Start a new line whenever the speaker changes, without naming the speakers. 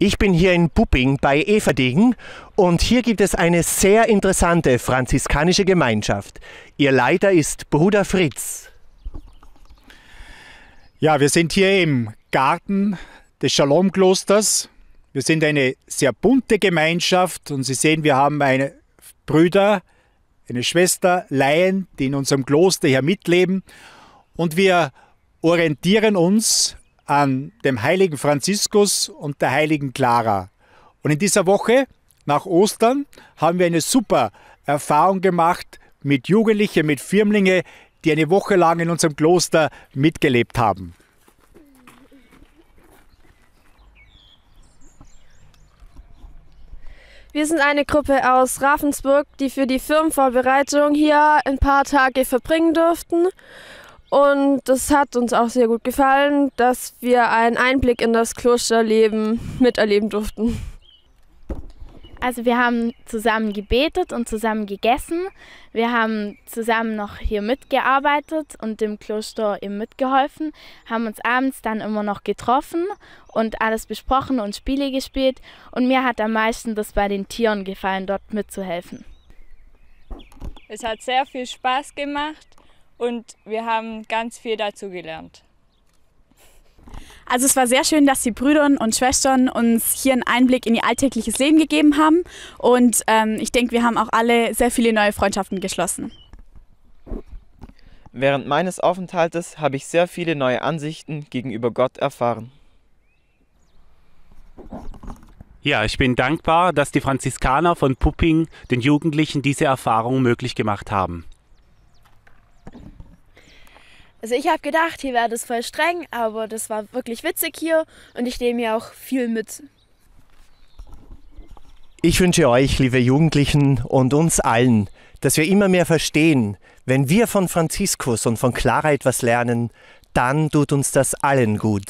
Ich bin hier in Pupping bei Everdingen und hier gibt es eine sehr interessante franziskanische Gemeinschaft.
Ihr Leiter ist Bruder Fritz. Ja, wir sind hier im Garten des Shalom-Klosters. Wir sind eine sehr bunte Gemeinschaft und Sie sehen, wir haben eine Brüder, eine Schwester, Laien, die in unserem Kloster hier mitleben. Und wir orientieren uns an dem heiligen Franziskus und der heiligen Clara. Und in dieser Woche nach Ostern haben wir eine super Erfahrung gemacht mit Jugendlichen, mit Firmlingen, die eine Woche lang in unserem Kloster mitgelebt haben.
Wir sind eine Gruppe aus Ravensburg, die für die Firmenvorbereitung hier ein paar Tage verbringen durften. Und das hat uns auch sehr gut gefallen, dass wir einen Einblick in das Klosterleben miterleben durften. Also wir haben zusammen gebetet und zusammen gegessen. Wir haben zusammen noch hier mitgearbeitet und dem Kloster eben mitgeholfen, haben uns abends dann immer noch getroffen und alles besprochen und Spiele gespielt. Und mir hat am meisten das bei den Tieren gefallen, dort mitzuhelfen. Es hat sehr viel Spaß gemacht und wir haben ganz viel dazu gelernt. Also es war sehr schön, dass die Brüder und Schwestern uns hier einen Einblick in ihr alltägliches Leben gegeben haben und ähm, ich denke, wir haben auch alle sehr viele neue Freundschaften geschlossen.
Während meines Aufenthaltes habe ich sehr viele neue Ansichten gegenüber Gott erfahren.
Ja, ich bin dankbar, dass die Franziskaner von Pupping den Jugendlichen diese Erfahrung möglich gemacht haben.
Also ich habe gedacht, hier wäre das voll streng, aber das war wirklich witzig hier und ich nehme ja auch viel mit.
Ich wünsche euch, liebe Jugendlichen und uns allen, dass wir immer mehr verstehen, wenn wir von Franziskus und von Clara etwas lernen, dann tut uns das allen gut.